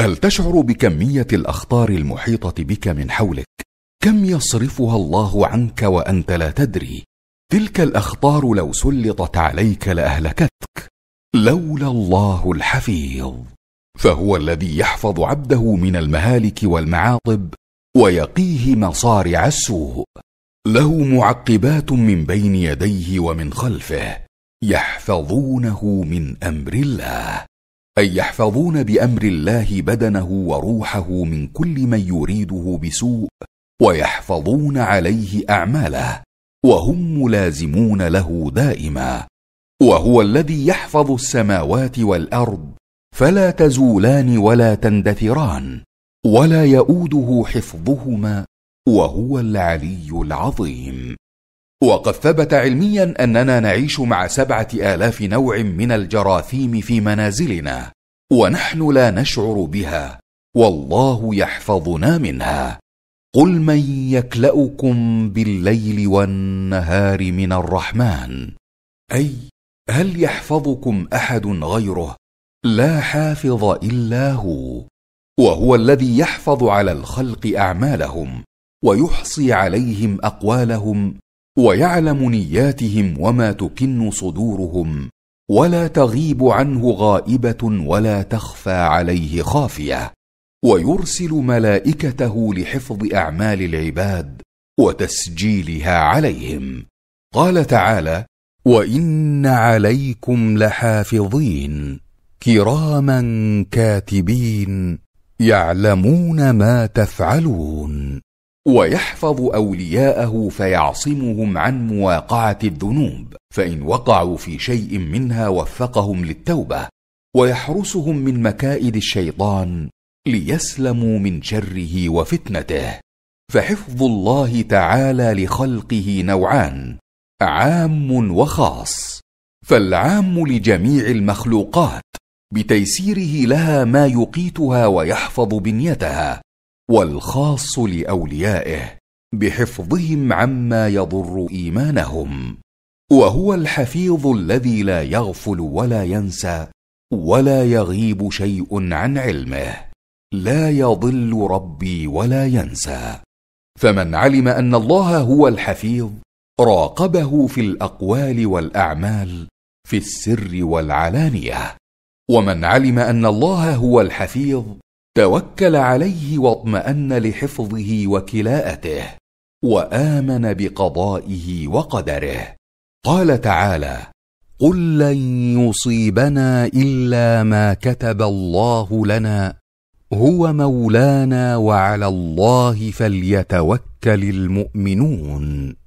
هل تشعر بكميه الاخطار المحيطه بك من حولك كم يصرفها الله عنك وانت لا تدري تلك الاخطار لو سلطت عليك لاهلكتك لولا الله الحفيظ فهو الذي يحفظ عبده من المهالك والمعاطب ويقيه مصارع السوء له معقبات من بين يديه ومن خلفه يحفظونه من امر الله اي يحفظون بامر الله بدنه وروحه من كل من يريده بسوء ويحفظون عليه اعماله وهم ملازمون له دائما وهو الذي يحفظ السماوات والارض فلا تزولان ولا تندثران ولا يئوده حفظهما وهو العلي العظيم وقد ثبت علميا أننا نعيش مع سبعة آلاف نوع من الجراثيم في منازلنا ونحن لا نشعر بها والله يحفظنا منها قل من يكلؤكم بالليل والنهار من الرحمن اي هل يحفظكم احد غيره لا حافظ الا هو وهو الذي يحفظ على الخلق اعمالهم ويحصي عليهم اقوالهم ويعلم نياتهم وما تكن صدورهم ولا تغيب عنه غائبه ولا تخفى عليه خافيه ويرسل ملائكته لحفظ اعمال العباد وتسجيلها عليهم قال تعالى وان عليكم لحافظين كراما كاتبين يعلمون ما تفعلون ويحفظ اولياءه فيعصمهم عن مواقعه الذنوب فان وقعوا في شيء منها وفقهم للتوبه ويحرسهم من مكائد الشيطان ليسلموا من شره وفتنته فحفظ الله تعالى لخلقه نوعان عام وخاص فالعام لجميع المخلوقات بتيسيره لها ما يقيتها ويحفظ بنيتها والخاص لاوليائه بحفظهم عما يضر ايمانهم وهو الحفيظ الذي لا يغفل ولا ينسى ولا يغيب شيء عن علمه لا يضل ربي ولا ينسى فمن علم ان الله هو الحفيظ راقبه في الاقوال والاعمال في السر والعلانيه ومن علم ان الله هو الحفيظ توكل عليه واطمان لحفظه وكلاءته وامن بقضائه وقدره قال تعالى قل لن يصيبنا الا ما كتب الله لنا هو مولانا وعلى الله فليتوكل المؤمنون